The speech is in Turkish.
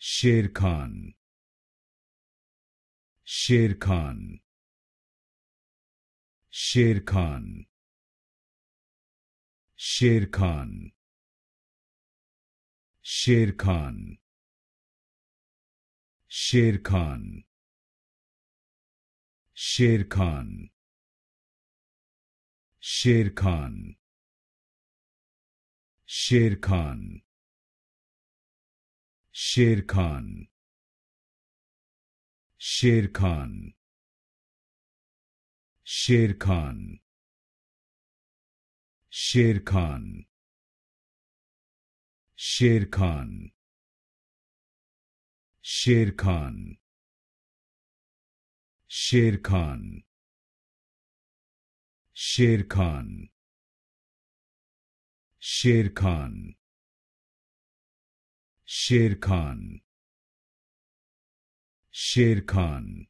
Şirkan Şirkan Şirkan Şirkan Şirkan Şirkan Şirkan Şirkan Şirkan Şirkan Şirkan Şirkan Şirkan Şirkan Şirkan Şirkan Şirkan Şirkan شیرکان شیرکان